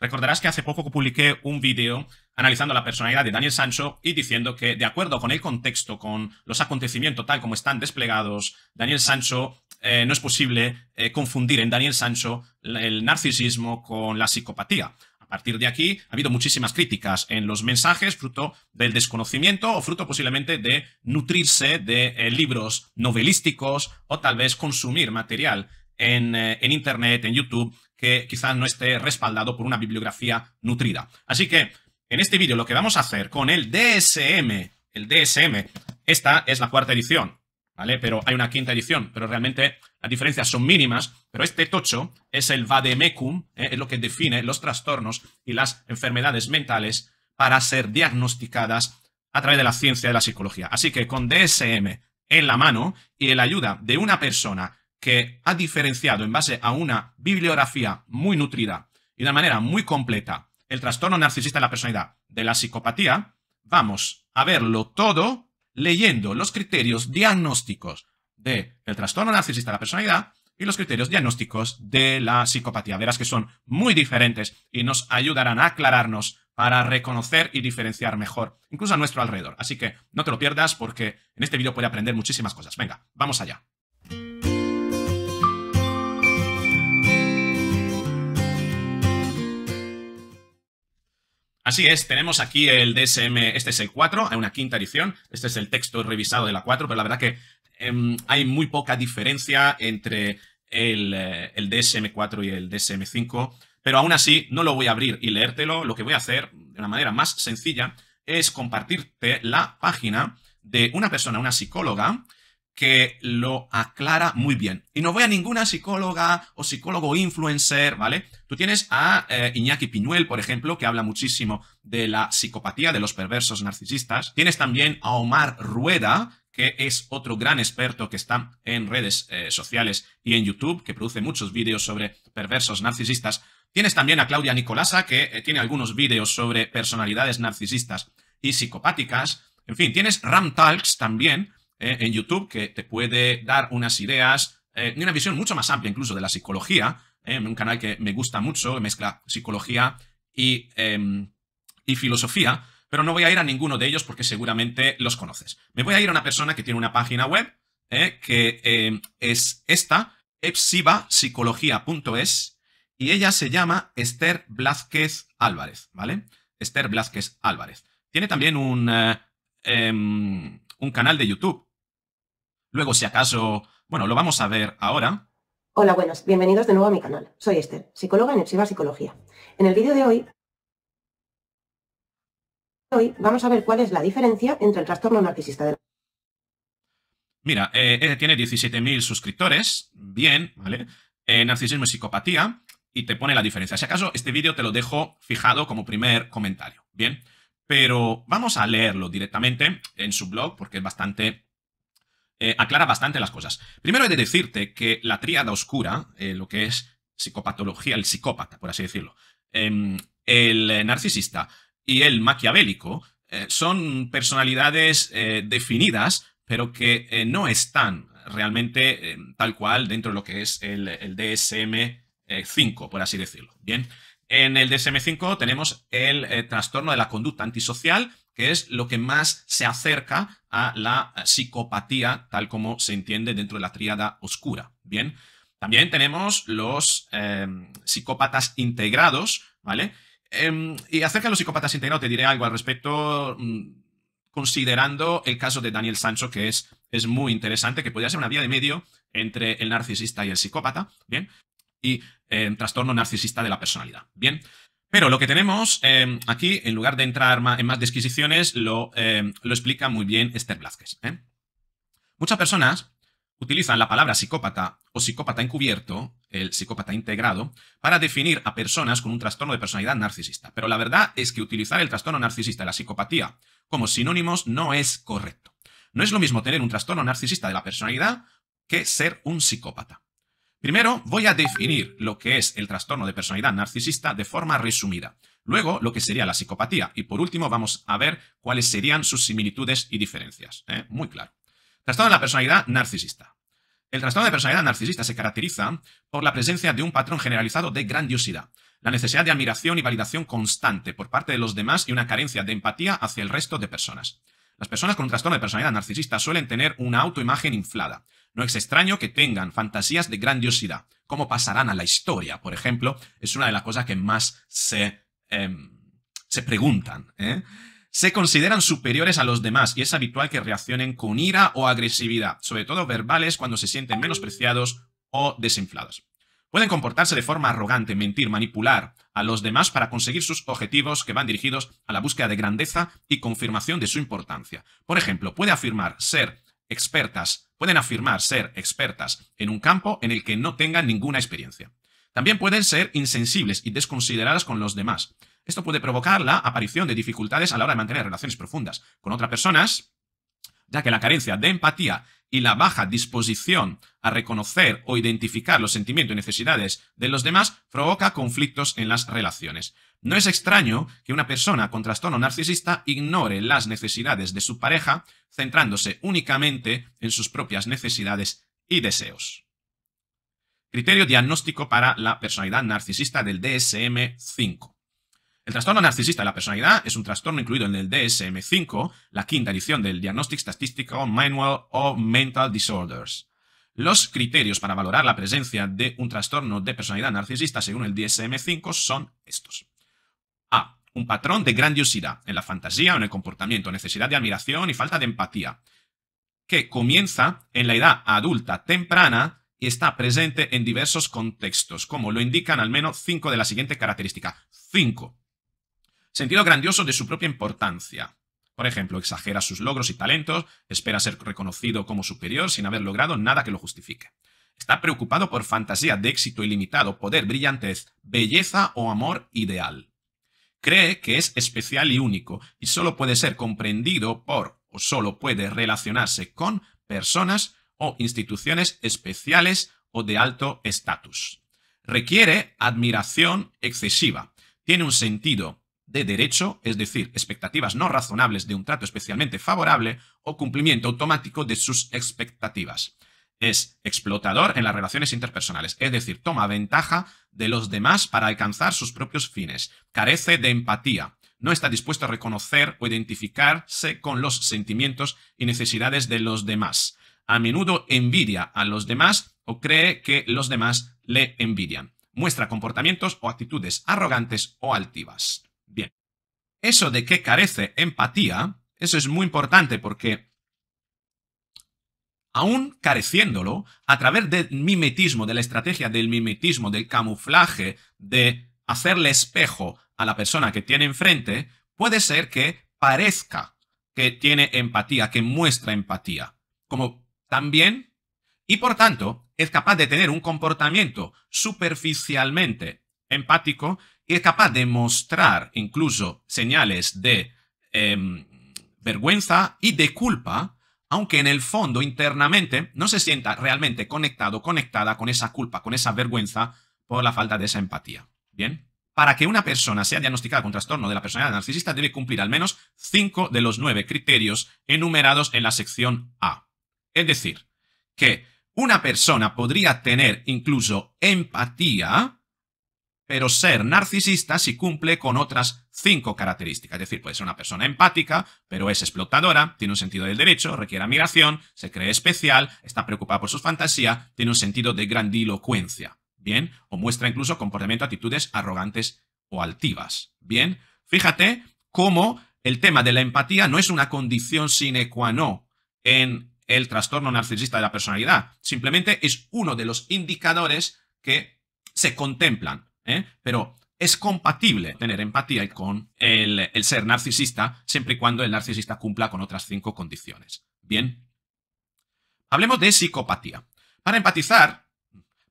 Recordarás que hace poco publiqué un vídeo analizando la personalidad de Daniel Sancho y diciendo que, de acuerdo con el contexto, con los acontecimientos tal como están desplegados, Daniel Sancho eh, no es posible eh, confundir en Daniel Sancho el narcisismo con la psicopatía. A partir de aquí ha habido muchísimas críticas en los mensajes, fruto del desconocimiento o fruto posiblemente de nutrirse de eh, libros novelísticos o tal vez consumir material en, en Internet, en YouTube, que quizás no esté respaldado por una bibliografía nutrida. Así que en este vídeo lo que vamos a hacer con el DSM, el DSM, esta es la cuarta edición, ¿vale? Pero hay una quinta edición, pero realmente las diferencias son mínimas, pero este tocho es el vademecum, ¿eh? es lo que define los trastornos y las enfermedades mentales para ser diagnosticadas a través de la ciencia de la psicología. Así que con DSM en la mano y la ayuda de una persona que ha diferenciado en base a una bibliografía muy nutrida y de una manera muy completa el trastorno narcisista de la personalidad de la psicopatía, vamos a verlo todo leyendo los criterios diagnósticos del el trastorno narcisista de la personalidad y los criterios diagnósticos de la psicopatía. Verás que son muy diferentes y nos ayudarán a aclararnos para reconocer y diferenciar mejor, incluso a nuestro alrededor. Así que no te lo pierdas porque en este vídeo puede aprender muchísimas cosas. Venga, vamos allá. Así es, tenemos aquí el DSM, este es el 4, hay una quinta edición, este es el texto revisado de la 4, pero la verdad que em, hay muy poca diferencia entre el, eh, DSM4 y el DSM5, pero aún así no lo voy a abrir y leértelo, lo que voy a hacer de una manera más sencilla es compartirte la página de una persona, una psicóloga, que lo aclara muy bien. Y no voy a ninguna psicóloga o psicólogo influencer, ¿vale? Tú tienes a eh, Iñaki Piñuel, por ejemplo, que habla muchísimo de la psicopatía de los perversos narcisistas. Tienes también a Omar Rueda, que es otro gran experto que está en redes eh, sociales y en YouTube, que produce muchos vídeos sobre perversos narcisistas. Tienes también a Claudia Nicolasa, que eh, tiene algunos vídeos sobre personalidades narcisistas y psicopáticas. En fin, tienes Ram Talks también, eh, en YouTube que te puede dar unas ideas eh, una visión mucho más amplia incluso de la psicología. Eh, un canal que me gusta mucho, mezcla psicología em, y, filosofía, pero no voy a ir a ninguno de ellos porque seguramente los conoces. Me voy a ir a una persona que tiene una página web eh, que em, es esta, epsibapsicología.es, y ella se llama Esther Blázquez Álvarez, ¿vale? Esther Blázquez Álvarez. Tiene también un, em, un canal de YouTube Luego, si acaso, bueno, lo vamos a ver ahora. Hola, buenos, Bienvenidos de nuevo a mi canal. Soy Esther, psicóloga en Exiva Psicología. En el vídeo de hoy hoy vamos a ver cuál es la diferencia entre el trastorno narcisista de Mira, eh, eh, tiene 17.000 suscriptores, bien, ¿vale? Eh, narcisismo y psicopatía, y te pone la diferencia. Si acaso, este vídeo te lo dejo fijado como primer comentario, ¿bien? Pero vamos a leerlo directamente en su blog, porque es bastante eh, aclara bastante las cosas. Primero he de decirte que la tríada oscura, eh, lo que es psicopatología, el psicópata, por así decirlo, em, el narcisista y el maquiavélico, eh, son personalidades definidas, pero que no están realmente em, tal cual dentro de lo que es el, el DSM-5, por así decirlo. Bien. En el DSM-5 tenemos el trastorno de la conducta antisocial que es lo que más se acerca a la psicopatía, tal como se entiende dentro de la tríada oscura. Bien, también tenemos los em, psicópatas integrados, ¿vale? Em, y acerca de los psicópatas integrados te diré algo al respecto, mm, considerando el caso de Daniel Sancho, que es, es muy interesante, que podría ser una vía de medio entre el narcisista y el psicópata, ¿bien? Y el em, trastorno narcisista de la personalidad, ¿bien? bien pero lo que tenemos em, aquí, en lugar de entrar en más disquisiciones, em, lo, explica muy bien Esther Blázquez. ¿eh? Muchas personas utilizan la palabra psicópata o psicópata encubierto, el psicópata integrado, para definir a personas con un trastorno de personalidad narcisista. Pero la verdad es que utilizar el trastorno narcisista y la psicopatía como sinónimos no es correcto. No es lo mismo tener un trastorno narcisista de la personalidad que ser un psicópata. Primero, voy a definir lo que es el trastorno de personalidad narcisista de forma resumida. Luego, lo que sería la psicopatía. Y por último, vamos a ver cuáles serían sus similitudes y diferencias. ¿eh? Muy claro. Trastorno de la personalidad narcisista. El trastorno de personalidad narcisista se caracteriza por la presencia de un patrón generalizado de grandiosidad, la necesidad de admiración y validación constante por parte de los demás y una carencia de empatía hacia el resto de personas. Las personas con un trastorno de personalidad narcisista suelen tener una autoimagen inflada. No es extraño que tengan fantasías de grandiosidad, ¿Cómo pasarán a la historia, por ejemplo, es una de las cosas que más se, em, se preguntan. ¿eh? Se consideran superiores a los demás y es habitual que reaccionen con ira o agresividad, sobre todo verbales cuando se sienten menospreciados o desinflados. Pueden comportarse de forma arrogante, mentir, manipular a los demás para conseguir sus objetivos que van dirigidos a la búsqueda de grandeza y confirmación de su importancia. Por ejemplo, puede afirmar ser expertas, pueden afirmar ser expertas en un campo en el que no tengan ninguna experiencia. También pueden ser insensibles y desconsideradas con los demás. Esto puede provocar la aparición de dificultades a la hora de mantener relaciones profundas con otras personas ya que la carencia de empatía y la baja disposición a reconocer o identificar los sentimientos y necesidades de los demás provoca conflictos en las relaciones. No es extraño que una persona con trastorno narcisista ignore las necesidades de su pareja, centrándose únicamente en sus propias necesidades y deseos. Criterio diagnóstico para la personalidad narcisista del DSM-5. El trastorno narcisista de la personalidad es un trastorno incluido en el DSM-5, la quinta edición del Diagnostic Statistical Manual of Mental Disorders. Los criterios para valorar la presencia de un trastorno de personalidad narcisista según el DSM-5 son estos. A. Un patrón de grandiosidad en la fantasía o en el comportamiento, necesidad de admiración y falta de empatía, que comienza en la edad adulta temprana y está presente en diversos contextos, como lo indican al menos cinco de la siguiente característica. 5. Sentido grandioso de su propia importancia. Por ejemplo, exagera sus logros y talentos, espera ser reconocido como superior sin haber logrado nada que lo justifique. Está preocupado por fantasía de éxito ilimitado, poder, brillantez, belleza o amor ideal. Cree que es especial y único y solo puede ser comprendido por o solo puede relacionarse con personas o instituciones especiales o de alto estatus. Requiere admiración excesiva. Tiene un sentido de derecho, es decir, expectativas no razonables de un trato especialmente favorable o cumplimiento automático de sus expectativas. Es explotador en las relaciones interpersonales, es decir, toma ventaja de los demás para alcanzar sus propios fines, carece de empatía, no está dispuesto a reconocer o identificarse con los sentimientos y necesidades de los demás, a menudo envidia a los demás o cree que los demás le envidian muestra comportamientos o actitudes arrogantes o altivas. Bien. Eso de que carece empatía, eso es muy importante porque aún careciéndolo, a través del mimetismo, de la estrategia del mimetismo, del camuflaje, de hacerle espejo a la persona que tiene enfrente, puede ser que parezca que tiene empatía, que muestra empatía. Como también, y por tanto, es capaz de tener un comportamiento superficialmente empático y es capaz de mostrar incluso señales de em, vergüenza y de culpa, aunque en el fondo internamente no se sienta realmente conectado, conectada con esa culpa, con esa vergüenza por la falta de esa empatía. Bien. Para que una persona sea diagnosticada con trastorno de la personalidad narcisista debe cumplir al menos cinco de los nueve criterios enumerados en la sección A. Es decir, que una persona podría tener incluso empatía, pero ser narcisista si cumple con otras cinco características. Es decir, puede ser una persona empática, pero es explotadora, tiene un sentido del derecho, requiere admiración, se cree especial, está preocupada por su fantasía, tiene un sentido de grandilocuencia, ¿bien? O muestra incluso comportamiento, actitudes arrogantes o altivas, ¿bien? Fíjate cómo el tema de la empatía no es una condición sine qua non en el trastorno narcisista de la personalidad, simplemente es uno de los indicadores que se contemplan ¿eh? Pero es compatible tener empatía con el, el ser narcisista siempre y cuando el narcisista cumpla con otras cinco condiciones. Bien. Hablemos de psicopatía. Para empatizar,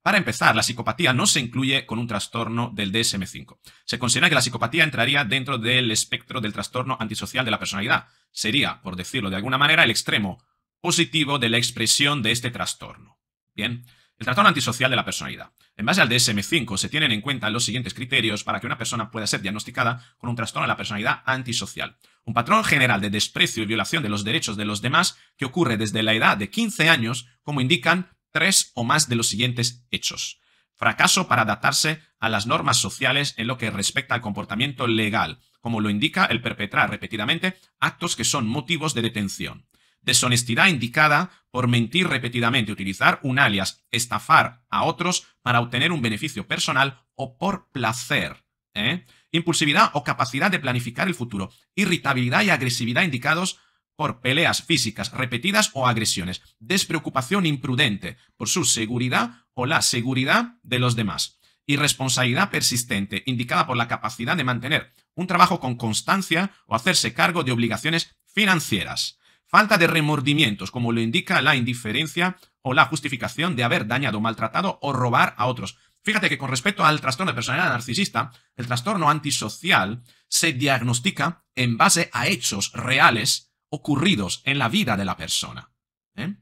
para empezar, la psicopatía no se incluye con un trastorno del DSM5. Se considera que la psicopatía entraría dentro del espectro del trastorno antisocial de la personalidad. Sería, por decirlo de alguna manera, el extremo positivo de la expresión de este trastorno. Bien, el trastorno antisocial de la personalidad. En base al DSM-5 se tienen en cuenta los siguientes criterios para que una persona pueda ser diagnosticada con un trastorno de la personalidad antisocial. Un patrón general de desprecio y violación de los derechos de los demás que ocurre desde la edad de 15 años, como indican tres o más de los siguientes hechos. Fracaso para adaptarse a las normas sociales en lo que respecta al comportamiento legal, como lo indica el perpetrar repetidamente actos que son motivos de detención. Deshonestidad indicada por mentir repetidamente, utilizar un alias, estafar a otros para obtener un beneficio personal o por placer. ¿eh? Impulsividad o capacidad de planificar el futuro. Irritabilidad y agresividad indicados por peleas físicas repetidas o agresiones. Despreocupación imprudente por su seguridad o la seguridad de los demás. Irresponsabilidad persistente, indicada por la capacidad de mantener un trabajo con constancia o hacerse cargo de obligaciones financieras falta de remordimientos, como lo indica la indiferencia o la justificación de haber dañado, maltratado o robar a otros. Fíjate que con respecto al trastorno de personalidad narcisista, el trastorno antisocial se diagnostica en base a hechos reales ocurridos en la vida de la persona. ¿eh?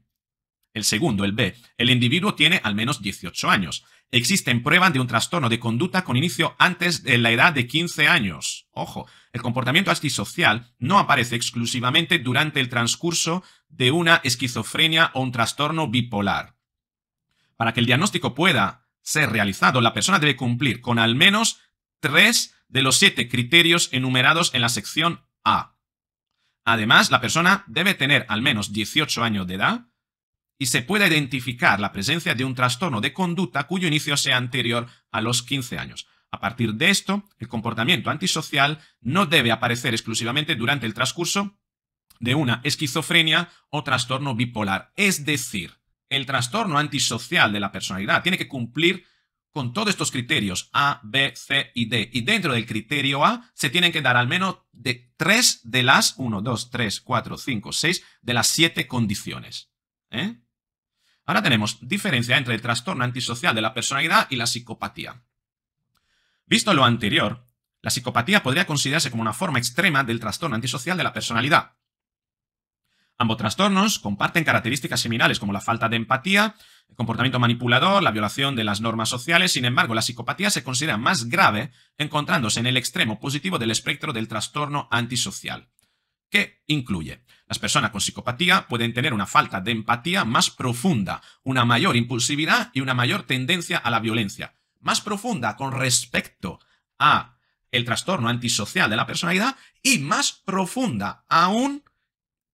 El segundo, el B, el individuo tiene al menos 18 años existen pruebas de un trastorno de conducta con inicio antes de la edad de 15 años. Ojo, el comportamiento antisocial no aparece exclusivamente durante el transcurso de una esquizofrenia o un trastorno bipolar. Para que el diagnóstico pueda ser realizado, la persona debe cumplir con al menos tres de los siete criterios enumerados en la sección A. Además, la persona debe tener al menos 18 años de edad, y se pueda identificar la presencia de un trastorno de conducta cuyo inicio sea anterior a los 15 años. A partir de esto, el comportamiento antisocial no debe aparecer exclusivamente durante el transcurso de una esquizofrenia o trastorno bipolar. Es decir, el trastorno antisocial de la personalidad tiene que cumplir con todos estos criterios A, B, C y D. Y dentro del criterio A se tienen que dar al menos tres de las uno, dos, 3, cuatro, cinco, seis de las siete condiciones. ¿Eh? Ahora tenemos diferencia entre el trastorno antisocial de la personalidad y la psicopatía. Visto lo anterior, la psicopatía podría considerarse como una forma extrema del trastorno antisocial de la personalidad. Ambos trastornos comparten características similares como la falta de empatía, el comportamiento manipulador, la violación de las normas sociales, sin embargo la psicopatía se considera más grave encontrándose en el extremo positivo del espectro del trastorno antisocial, que incluye las personas con psicopatía pueden tener una falta de empatía más profunda, una mayor impulsividad y una mayor tendencia a la violencia. Más profunda con respecto a el trastorno antisocial de la personalidad y más profunda aún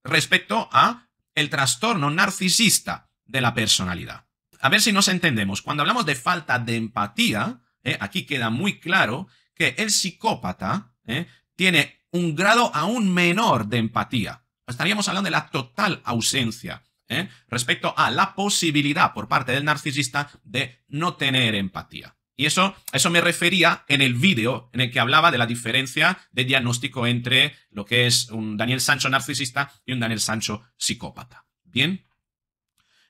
respecto a el trastorno narcisista de la personalidad. A ver si nos entendemos. Cuando hablamos de falta de empatía, eh, aquí queda muy claro que el psicópata eh, tiene un grado aún menor de empatía estaríamos hablando de la total ausencia ¿eh? respecto a la posibilidad por parte del narcisista de no tener empatía. Y eso, eso me refería en el vídeo en el que hablaba de la diferencia de diagnóstico entre lo que es un Daniel Sancho narcisista y un Daniel Sancho psicópata. Bien.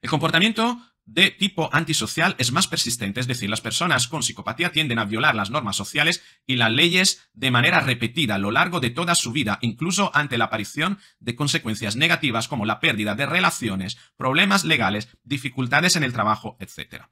El comportamiento de tipo antisocial es más persistente, es decir, las personas con psicopatía tienden a violar las normas sociales y las leyes de manera repetida a lo largo de toda su vida, incluso ante la aparición de consecuencias negativas como la pérdida de relaciones, problemas legales, dificultades en el trabajo, etc.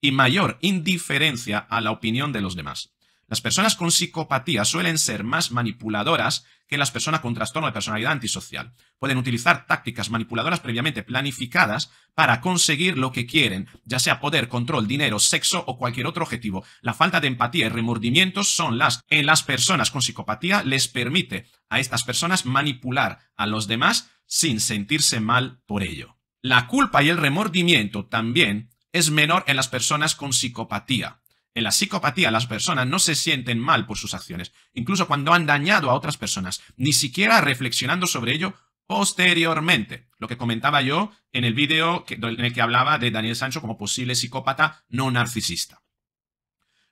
Y mayor indiferencia a la opinión de los demás. Las personas con psicopatía suelen ser más manipuladoras que las personas con trastorno de personalidad antisocial. Pueden utilizar tácticas manipuladoras previamente planificadas para conseguir lo que quieren, ya sea poder, control, dinero, sexo o cualquier otro objetivo. La falta de empatía y remordimientos son las en las personas con psicopatía les permite a estas personas manipular a los demás sin sentirse mal por ello. La culpa y el remordimiento también es menor en las personas con psicopatía en la psicopatía las personas no se sienten mal por sus acciones, incluso cuando han dañado a otras personas, ni siquiera reflexionando sobre ello posteriormente. Lo que comentaba yo en el vídeo en el que hablaba de Daniel Sancho como posible psicópata no narcisista.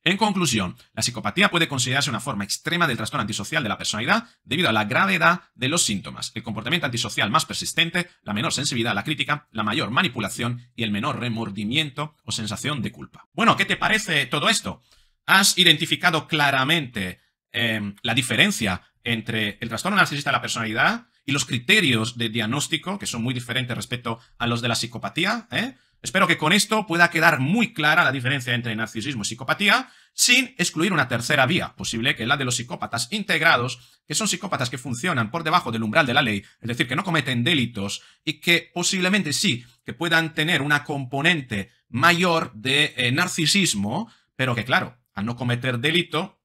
En conclusión, la psicopatía puede considerarse una forma extrema del trastorno antisocial de la personalidad debido a la gravedad de los síntomas, el comportamiento antisocial más persistente, la menor sensibilidad a la crítica, la mayor manipulación y el menor remordimiento o sensación de culpa. Bueno, ¿qué te parece todo esto? ¿Has identificado claramente em, la diferencia entre el trastorno narcisista de la personalidad y los criterios de diagnóstico, que son muy diferentes respecto a los de la psicopatía? ¿eh? Espero que con esto pueda quedar muy clara la diferencia entre narcisismo y psicopatía sin excluir una tercera vía, posible que es la de los psicópatas integrados, que son psicópatas que funcionan por debajo del umbral de la ley, es decir, que no cometen delitos y que posiblemente sí, que puedan tener una componente mayor de eh, narcisismo, pero que claro, al no cometer delito,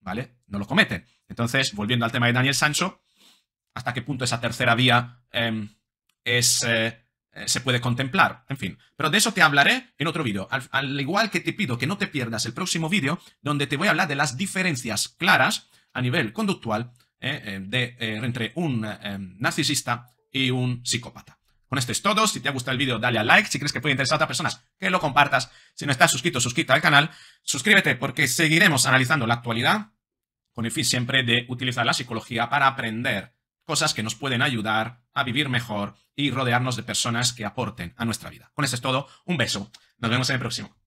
¿vale? No lo cometen. Entonces, volviendo al tema de Daniel Sancho, ¿hasta qué punto esa tercera vía em, es... Eh, eh, se puede contemplar, en fin. Pero de eso te hablaré en otro vídeo. Al, igual que te pido que no te pierdas el próximo vídeo, donde te voy a hablar de las diferencias claras a nivel conductual eh, eh, de, entre un narcisista y un psicópata. Con esto es todo. Si te ha gustado el vídeo, dale a like. Si crees que puede interesar a otras personas, que lo compartas. Si no estás suscrito, suscríbete al canal. Suscríbete porque seguiremos analizando la actualidad con el fin siempre de utilizar la psicología para aprender cosas que nos pueden ayudar a vivir mejor y rodearnos de personas que aporten a nuestra vida. Con eso es todo. Un beso. Nos vemos en el próximo.